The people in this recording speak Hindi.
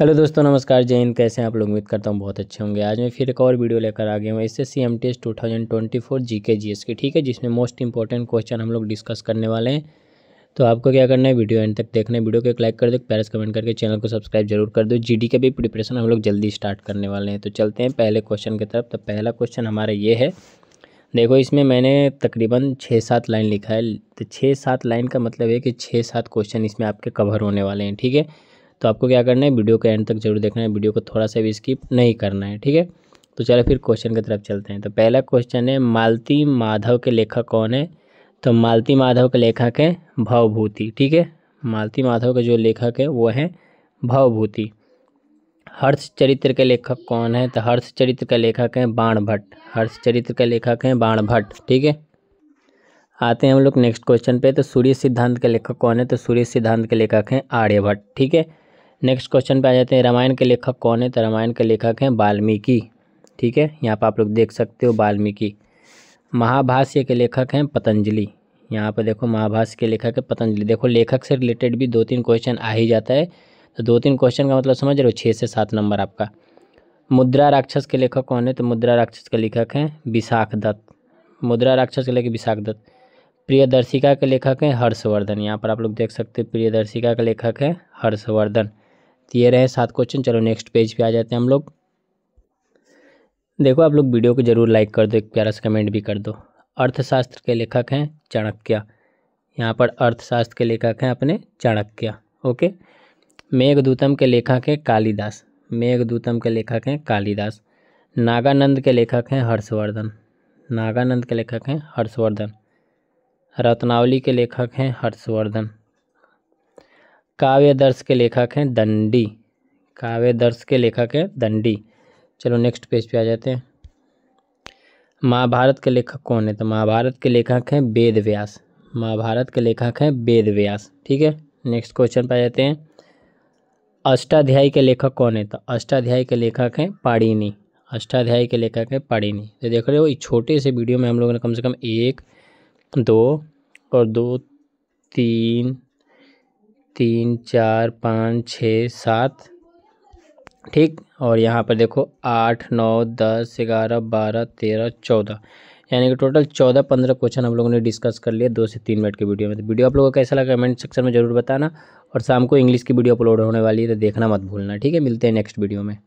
हेलो दोस्तों नमस्कार जय हिंद कैसे हैं आप लोग उम्मीद करता हूँ बहुत अच्छे होंगे आज मैं फिर एक और वीडियो लेकर आ गया हूं इससे C M T S two thousand twenty four G K G S की ठीक है जिसमें मोस्ट इंपॉर्टेंट क्वेश्चन हम लोग डिस्कस करने वाले हैं तो आपको क्या करना है वीडियो एंड तक देखना है वीडियो को एक लाइक कर दो पैरस कमेंट करके चैनल को सब्सक्राइब जरूर कर दो जी डी का भी प्रिपरेशन हम लोग जल्दी स्टार्ट करने वाले हैं तो चलते हैं पहले क्वेश्चन की तरफ तो पहला क्वेश्चन हमारा ये है देखो इसमें मैंने तकरीबन छः सात लाइन लिखा है तो छः सात लाइन का मतलब है कि छः सात क्वेश्चन इसमें आपके कवर होने वाले हैं ठीक है तो आपको क्या करना है वीडियो के एंड तक जरूर देखना है वीडियो को थोड़ा सा भी स्किप नहीं करना है ठीक है तो चलो फिर क्वेश्चन की तरफ चलते हैं तो पहला क्वेश्चन है मालती माधव के लेखक कौन है तो मालती माधव के लेखक हैं भावभूति ठीक है मालती माधव के जो लेखक है वो हैं भावभूति हर्ष चरित्र के लेखक कौन है तो हर्ष चरित्र का लेखक हैं बाण भट्ट हर्ष चरित्र का लेखक हैं बाण भट्ट ठीक है आते हैं हम लोग नेक्स्ट क्वेश्चन पे तो सूर्य सिद्धांत के लेखक कौन है तो सूर्य सिद्धांत के लेखक हैं आर्यभट्ट ठीक है नेक्स्ट क्वेश्चन पे आ जाते हैं रामायण के लेखक कौन है तो रामायण के लेखक हैं वाल्मीकि ठीक है यहाँ पर आप लोग देख सकते हो वाल्मीकि महाभाष्य के लेखक हैं पतंजलि यहाँ पर देखो महाभाष्य के लेखक है पतंजलि देखो लेखक से रिलेटेड भी दो तीन क्वेश्चन आ ही जाता है तो दो तीन क्वेश्चन का मतलब समझ रहे हो छः से सात नंबर आपका मुद्रा राक्षस के लेखक कौन है तो मुद्रा राक्षस के लेखक हैं विशाख दत्त मुद्रा राक्षस के लेखक विशाख दत्त प्रियदर्शिका के लेखक हैं हर्षवर्धन यहाँ पर आप लोग देख सकते हो प्रियदर्शिका के लेखक हैं हर्षवर्धन तो ये रहे सात क्वेश्चन चलो नेक्स्ट पेज पे आ जाते हैं हम लोग देखो आप लोग वीडियो को ज़रूर लाइक कर दो एक प्यारा सा कमेंट भी कर दो अर्थशास्त्र के लेखक हैं चाणक्य यहाँ पर अर्थशास्त्र के लेखक हैं अपने चाणक्य ओके मेघदूतम के लेखक हैं कालिदास मेघदूतम के लेखक हैं कालिदास नागानंद के लेखक हैं हर्षवर्धन नागानंद के लेखक हैं हर्षवर्धन रत्नावली के लेखक हैं हर्षवर्धन काव्यदर्श के लेखक हैं दंडी काव्यदर्श के लेखक हैं दंडी चलो नेक्स्ट पेज पे आ जाते हैं महाभारत के लेखक कौन है तो महाभारत के लेखक हैं वेद व्यास महाभारत के लेखक हैं वेद व्यास ठीक है नेक्स्ट क्वेश्चन पर आ जाते हैं अष्टाध्यायी के लेखक कौन है तो अष्टाध्यायी के लेखक हैं पाड़िनी अष्टाध्यायी के लेखक हैं पाड़िनी तो देख रहे हो इस छोटे से वीडियो में हम लोगों ने कम से कम एक दो और दो तीन तीन चार पाँच छः सात ठीक और यहाँ पर देखो आठ नौ दस ग्यारह बारह तेरह चौदह यानी कि टोटल चौदह पंद्रह क्वेश्चन हम लोगों ने डिस्कस कर लिया दो से तीन मिनट की वीडियो में तो वीडियो आप लोगों को कैसा लगा कमेंट सेक्शन में जरूर बताना और शाम को इंग्लिश की वीडियो अपलोड होने वाली है तो देखना मत भूलना ठीक है मिलते हैं नेक्स्ट वीडियो में